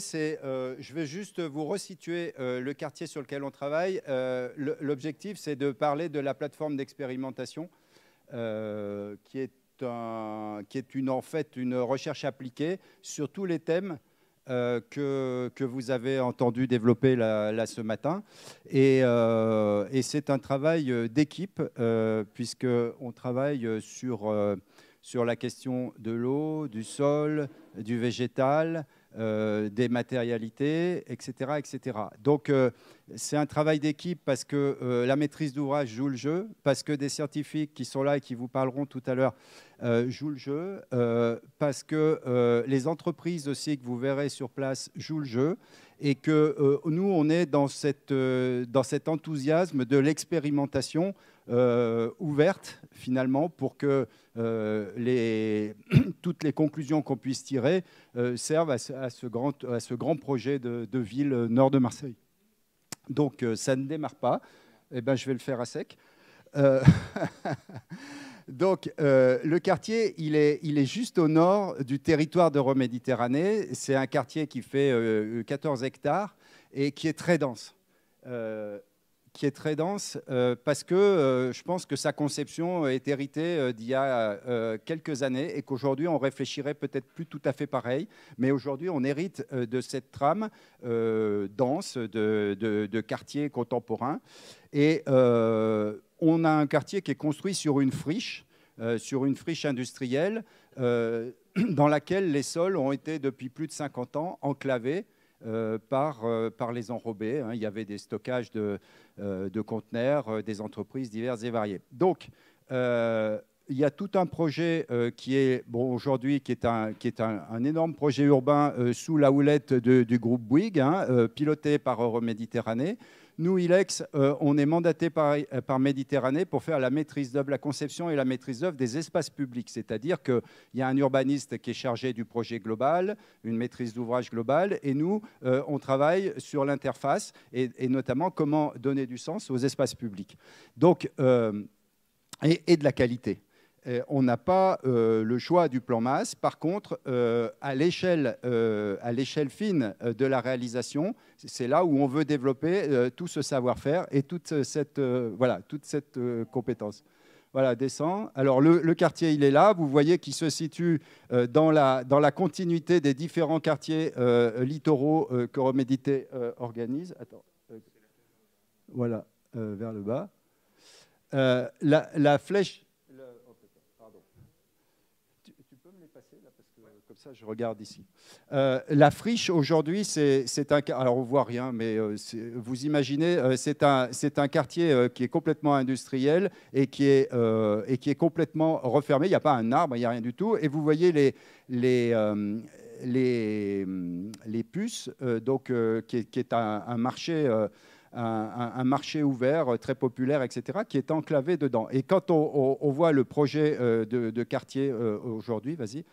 c'est, euh, je vais juste vous resituer euh, le quartier sur lequel on travaille. Euh, l'objectif, c'est de parler de la plateforme d'expérimentation, qui est, une, en fait une recherche appliquée sur tous les thèmes que, vous avez entendu développer là, ce matin. Et, c'est un travail d'équipe, puisqu'on travaille sur la question de l'eau, du sol, du végétal, euh, des matérialités, etc. etc. Donc euh, c'est un travail d'équipe parce que euh, la maîtrise d'ouvrage joue le jeu, parce que des scientifiques qui sont là et qui vous parleront tout à l'heure jouent le jeu, parce que les entreprises aussi que vous verrez sur place jouent le jeu, et que nous, on est dans, cette, dans cet enthousiasme de l'expérimentation ouverte, finalement, pour que euh, les toutes les conclusions qu'on puisse tirer euh, servent à ce, grand, à ce, grand, projet de, ville euh, nord de Marseille. Donc ça ne démarre pas. Eh ben, je vais le faire à sec. Donc, le quartier, il est, il est, juste au nord du territoire de Méditerranée. C'est un quartier qui fait 14 hectares et qui est très dense qui est très dense euh, parce que euh, je pense que sa conception euh, est héritée d'il y a quelques années et qu'aujourd'hui on réfléchirait peut-être plus tout à fait pareil, mais aujourd'hui on hérite de cette trame dense de, de, de, quartier contemporain et on a un quartier qui est construit sur une friche, sur une friche industrielle dans laquelle les sols ont été depuis plus de 50 ans enclavés euh, par, euh, par, les enrobés. Hein. Il y avait des stockages de, euh, de conteneurs, des entreprises diverses et variées. Donc, il y a tout un projet euh, qui est bon aujourd'hui, qui est un qui est un, énorme projet urbain euh, sous la houlette du groupe Bouygues, hein, euh, piloté par Euroméditerranée. Nous, ILEX, on est mandaté par, par, Méditerranée pour faire la maîtrise d'œuvre, la conception et la maîtrise d'œuvre des espaces publics. C'est-à-dire qu'il y a un urbaniste qui est chargé du projet global, une maîtrise d'ouvrage globale, et nous, on travaille sur l'interface et, notamment comment donner du sens aux espaces publics. Donc et de la qualité. Euh, on n'a pas euh, le choix du plan masse. Par contre, euh, à l'échelle fine de la réalisation, c'est là où on veut développer tout ce savoir-faire et toute cette, voilà, toute cette compétence. Voilà, descend. Alors le, quartier, il est là. Vous voyez qu'il se situe dans la, dans, la, continuité des différents quartiers littoraux que Remédité organise. Attends. Voilà, vers le bas. la flèche tu, peux me les passer là parce que comme ça je regarde ici. Euh, la friche aujourd'hui c'est un alors on voit rien mais euh, vous imaginez euh, c'est un c'est un quartier qui est complètement industriel et qui est et qui est complètement refermé. Il n'y a pas un arbre, il n'y a rien du tout et vous voyez les les les, les, puces donc qui est, un, un marché un, marché ouvert euh, très populaire, etc., qui est enclavé dedans. Et quand on, voit le projet euh, de, quartier euh, aujourd'hui, vas-y.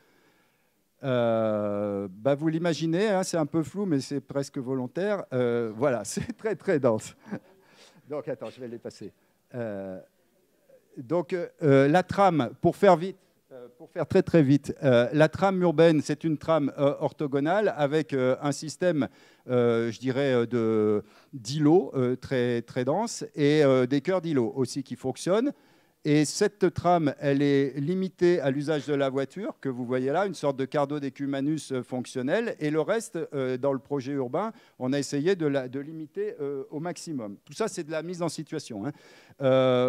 bah vous l'imaginez, hein, c'est un peu flou, mais c'est presque volontaire. voilà, c'est très très dense. Donc attends, je vais les passer. donc la trame, pour faire vite, euh, pour faire très très vite, euh, la trame urbaine, c'est une trame euh, orthogonale avec un système, je dirais, d'îlots très, très dense et des cœurs d'îlots aussi qui fonctionnent. Et cette trame, elle est limitée à l'usage de la voiture, que vous voyez là, une sorte de cardo d'écumanus euh, fonctionnel. Et le reste, euh, dans le projet urbain, on a essayé de, la, limiter euh, au maximum. Tout ça, c'est de la mise en situation. Hein.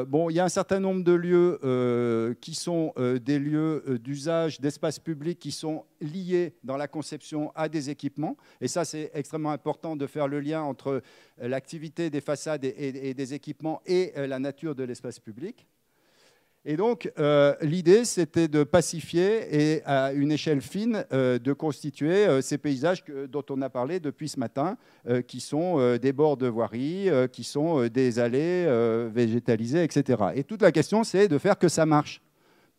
bon, il y a un certain nombre de lieux qui sont des lieux d'usage, d'espace publics qui sont liés dans la conception à des équipements. Et ça, c'est extrêmement important de faire le lien entre l'activité des façades et des équipements et la nature de l'espace public. Et donc, euh, l'idée, c'était de pacifier et à une échelle fine euh, de constituer euh, ces paysages dont on a parlé depuis ce matin, qui sont des bords de voirie, qui sont des allées végétalisées, etc. Et toute la question, c'est de faire que ça marche.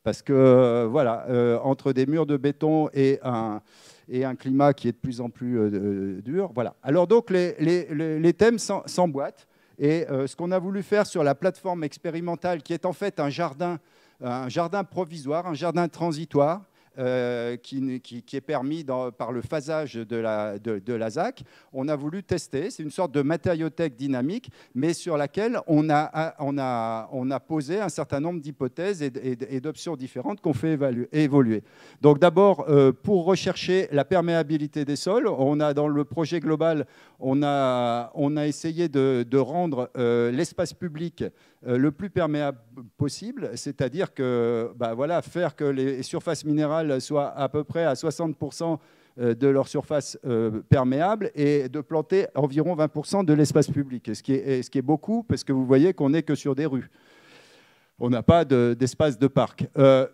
Parce que, voilà, entre des murs de béton et un, et un climat qui est de plus en plus dur, voilà. Alors donc, les, les, les thèmes s'emboîtent. Et euh, ce qu'on a voulu faire sur la plateforme expérimentale, qui est en fait un jardin, euh, un jardin provisoire, un jardin transitoire, euh, qui, est permis par le phasage de la, de, la ZAC. On a voulu tester, c'est une sorte de matériothèque dynamique, mais sur laquelle on a, on a, on a posé un certain nombre d'hypothèses et, d'options différentes qu'on fait évaluer, évoluer. Donc d'abord, euh, pour rechercher la perméabilité des sols, on a dans le projet global, on a, on a essayé de, rendre euh, l'espace public euh, le plus perméable possible, c'est-à-dire que bah, faire que les surfaces minérales soient à peu près à 60% euh, de leur surface euh, perméable et de planter environ 20% de l'espace public, ce qui, est, beaucoup parce que vous voyez qu'on n'est que sur des rues. On n'a pas d'espace de, parc.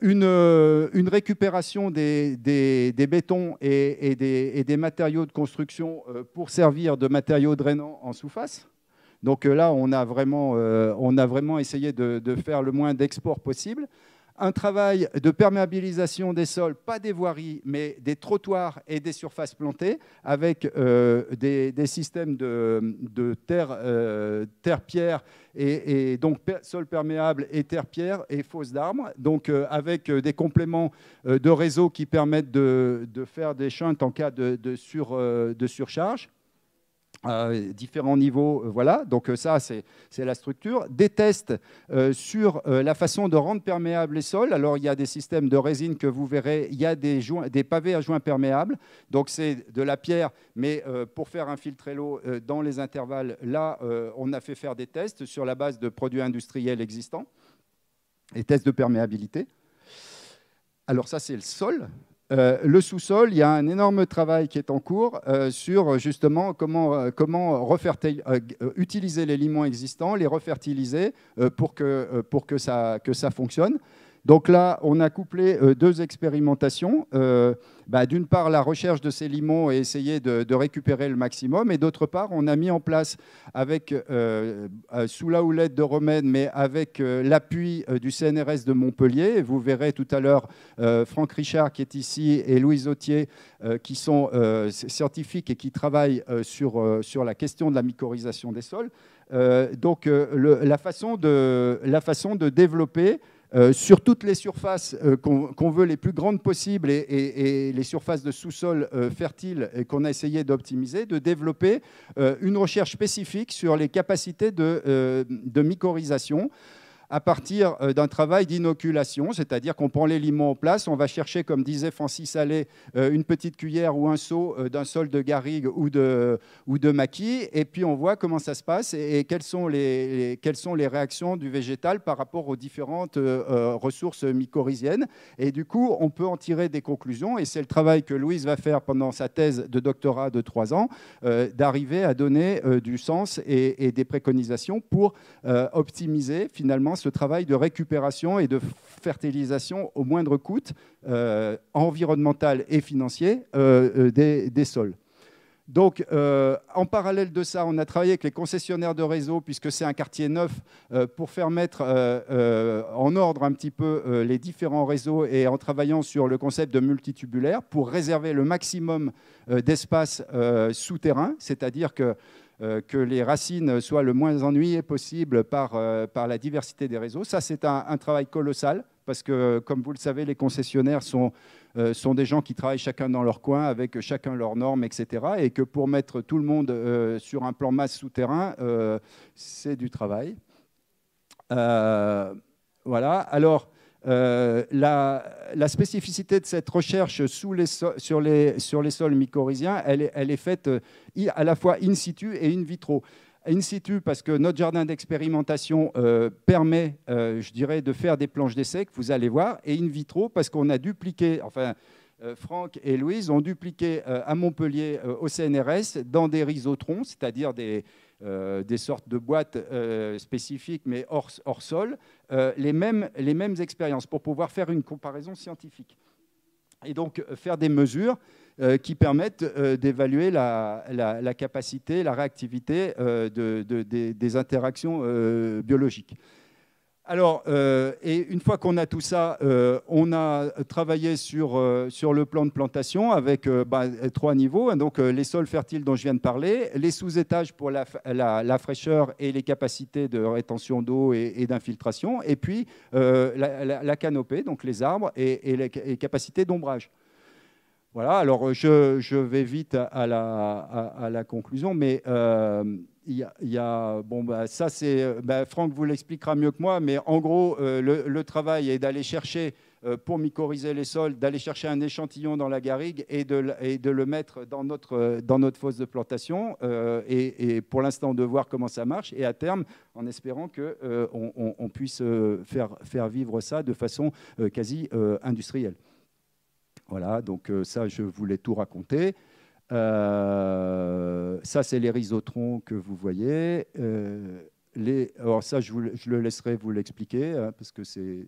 une, récupération des, bétons et, des, et, des, matériaux de construction pour servir de matériaux drainants en sous-face. Donc euh, là, on a vraiment, euh, on a vraiment essayé de, faire le moins d'exports possible. Un travail de perméabilisation des sols, pas des voiries, mais des trottoirs et des surfaces plantées, avec euh, des, systèmes de, terre, terre-pierre et, donc sol perméable et terre-pierre et fosses d'arbres, donc avec des compléments de réseau qui permettent de, faire des chintes en cas de surcharge. Euh, différents niveaux, euh, voilà, donc euh, ça c'est la structure. Des tests sur la façon de rendre perméables les sols, alors il y a des systèmes de résine que vous verrez, il y a des, des pavés à joints perméables, donc c'est de la pierre, mais pour faire infiltrer l'eau dans les intervalles, là on a fait faire des tests sur la base de produits industriels existants, et tests de perméabilité. Alors ça c'est le sol, euh, le sous-sol, il y a un énorme travail qui est en cours euh, sur justement comment, euh, utiliser les limons existants, les refertiliser pour, que ça fonctionne. Donc là, on a couplé euh, deux expérimentations. Euh, bah, d'une part, la recherche de ces limons et essayer de, récupérer le maximum. Et d'autre part, on a mis en place, avec, euh, sous la houlette de Romaine, mais avec l'appui du CNRS de Montpellier, vous verrez tout à l'heure Franck Richard qui est ici et Louise Autier qui sont scientifiques et qui travaillent sur, sur la question de la mycorhisation des sols. donc la, façon de, la façon de développer euh, sur toutes les surfaces euh, qu'on veut les plus grandes possibles et, les surfaces de sous-sol euh, fertiles qu'on a essayé d'optimiser, de développer une recherche spécifique sur les capacités de, de mycorhisation à partir euh, d'un travail d'inoculation, c'est-à-dire qu'on prend les limons en place, on va chercher, comme disait Francis Allais, euh, une petite cuillère ou un seau euh, d'un sol de garrigue ou de, ou de maquis, et puis on voit comment ça se passe et, quelles, sont les, quelles sont les réactions du végétal par rapport aux différentes ressources mycorhiziennes. Et du coup, on peut en tirer des conclusions, et c'est le travail que Louise va faire pendant sa thèse de doctorat de trois ans, d'arriver à donner du sens et, et, des préconisations pour optimiser finalement ce travail de récupération et de fertilisation au moindre coût euh, environnemental et financier euh, euh, des, sols. Donc, en parallèle de ça, on a travaillé avec les concessionnaires de réseaux, puisque c'est un quartier neuf, pour faire mettre en ordre un petit peu les différents réseaux et en travaillant sur le concept de multitubulaire pour réserver le maximum d'espace souterrain, c'est-à-dire que euh, que les racines soient le moins ennuyées possible par, euh, par la diversité des réseaux. Ça, c'est un, travail colossal, parce que, comme vous le savez, les concessionnaires sont, euh, sont des gens qui travaillent chacun dans leur coin, avec chacun leurs normes, etc. Et que pour mettre tout le monde sur un plan masse souterrain, c'est du travail. voilà. Alors, euh, la, spécificité de cette recherche sous sur, les, sur, les, sols mycorhiziens, elle, elle est faite euh, à la fois in situ et in vitro in situ parce que notre jardin d'expérimentation euh, permet, je dirais, de faire des planches d'essai que vous allez voir, et in vitro parce qu'on a dupliqué, enfin, Franck et Louise ont dupliqué à Montpellier au CNRS dans des rhizotrons, c'est-à-dire des, euh, des sortes de boîtes euh, spécifiques, mais hors, sol, euh, les, mêmes, expériences pour pouvoir faire une comparaison scientifique. Et donc faire des mesures qui permettent d'évaluer la, capacité, la réactivité des, interactions biologiques. Alors, euh, et une fois qu'on a tout ça, euh, on a travaillé sur, euh, sur le plan de plantation avec bah, trois niveaux. Hein, donc, les sols fertiles dont je viens de parler, les sous-étages pour la, la, fraîcheur et les capacités de rétention d'eau et, d'infiltration, et puis la, canopée, donc les arbres et, les, capacités d'ombrage. Voilà, alors je, vais vite à la, à, conclusion, mais il y, a, bon, bah, ça c'est, bah, Franck vous l'expliquera mieux que moi, mais en gros, euh, le, travail est d'aller chercher, euh, pour mycorhiser les sols, d'aller chercher un échantillon dans la garrigue et de, le mettre dans notre, euh, dans notre fosse de plantation, et, pour l'instant de voir comment ça marche, et à terme, en espérant qu'on on puisse faire, faire vivre ça de façon quasi industrielle. Voilà, donc ça, je voulais tout raconter. Euh, ça, c'est les rhizotrons que vous voyez. Euh, alors ça, je, le laisserai vous l'expliquer, hein, parce que c'est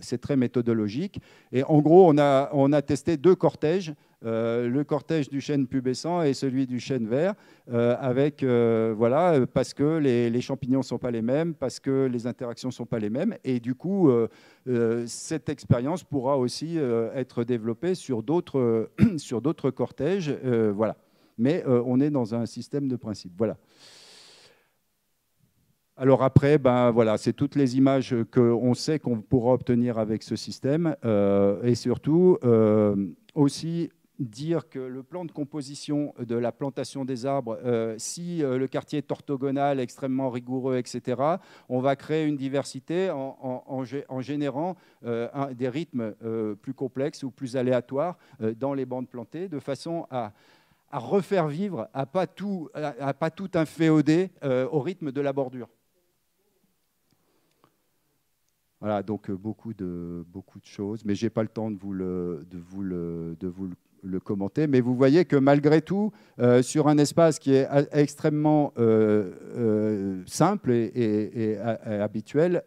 c'est très méthodologique. Et en gros, on a, on a testé deux cortèges, euh, le cortège du chêne pubescent et celui du chêne vert, euh, avec, euh, voilà, parce que les, champignons ne sont pas les mêmes, parce que les interactions ne sont pas les mêmes. Et du coup, cette expérience pourra aussi être développée sur d'autres, sur d'autres cortèges. voilà. Mais on est dans un système de principe. Voilà. Alors après, ben voilà, c'est toutes les images qu'on sait qu'on pourra obtenir avec ce système. Euh, et surtout, euh, aussi dire que le plan de composition de la plantation des arbres, euh, si le quartier est orthogonal, extrêmement rigoureux, etc., on va créer une diversité en, générant des rythmes plus complexes ou plus aléatoires dans les bandes plantées, de façon à refaire vivre, à pas tout, à, pas tout inféoder au rythme de la bordure. Voilà, donc euh, beaucoup de, beaucoup de choses, mais je n'ai pas le temps de vous le, de vous de vous le, commenter. Mais vous voyez que malgré tout, euh, sur un espace qui est euh, extrêmement simple et, habituel,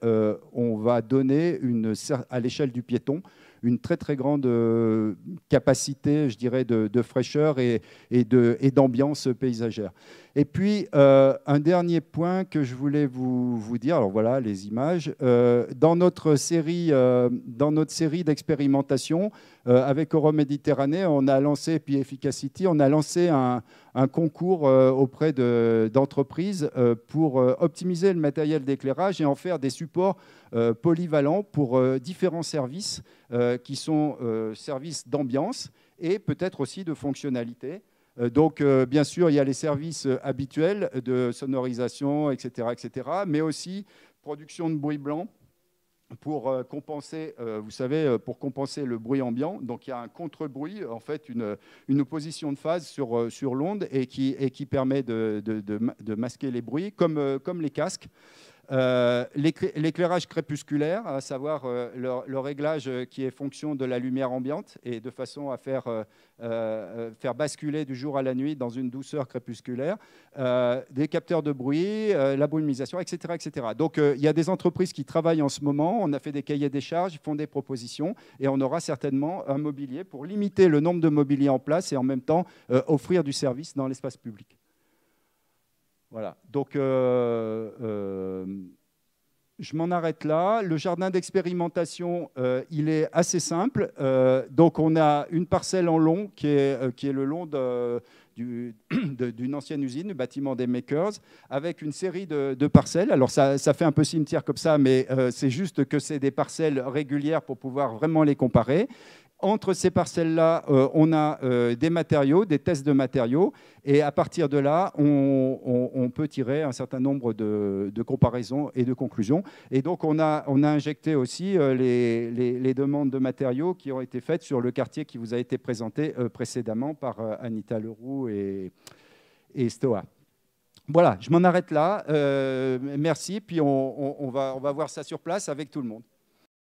on va donner, une, à l'échelle du piéton, une très très grande euh, capacité, je dirais, de, fraîcheur et, et d'ambiance paysagère. Et puis, euh, un dernier point que je voulais vous, dire, alors voilà les images, euh, dans notre série, euh, dans notre d'expérimentation avec Euro Méditerranée, on a lancé, puis Efficacity, on a lancé un, un concours euh, auprès d'entreprises euh, pour euh, optimiser le matériel d'éclairage et en faire des supports polyvalents pour différents services qui sont services d'ambiance et peut-être aussi de fonctionnalité. Donc, bien sûr, il y a les services habituels de sonorisation, etc., etc., mais aussi production de bruit blanc, pour euh, compenser, euh, vous savez, euh, pour compenser le bruit ambiant. Donc il y a un contre-bruit, en fait, une, une, opposition de phase sur, sur l'onde et qui, et qui permet de, masquer les bruits, comme, comme les casques. Euh, l'éclairage crépusculaire, à savoir euh, le, réglage euh, qui est fonction de la lumière ambiante et de façon à faire, faire basculer du jour à la nuit dans une douceur crépusculaire, des capteurs de bruit, la brumisation, etc. etc. Donc il y a des entreprises qui travaillent en ce moment, on a fait des cahiers des charges, font des propositions et on aura certainement un mobilier pour limiter le nombre de mobiliers en place et en même temps offrir du service dans l'espace public. Voilà. Donc, euh, euh, je m'en arrête là. Le jardin d'expérimentation, euh, il est assez simple. donc, on a une parcelle en long qui est, qui est le long d'une ancienne usine, le bâtiment des Makers, avec une série de, parcelles. Alors ça, fait un peu cimetière comme ça, mais c'est juste que c'est des parcelles régulières pour pouvoir vraiment les comparer. Entre ces parcelles-là, euh, on a euh, des matériaux, des tests de matériaux, et à partir de là, on, peut tirer un certain nombre de, comparaisons et de conclusions. Et donc, on a, injecté aussi euh, les, demandes de matériaux qui ont été faites sur le quartier qui vous a été présenté précédemment par Anita Leroux et, Stoa. Voilà, je m'en arrête là. merci, puis on va voir ça sur place avec tout le monde.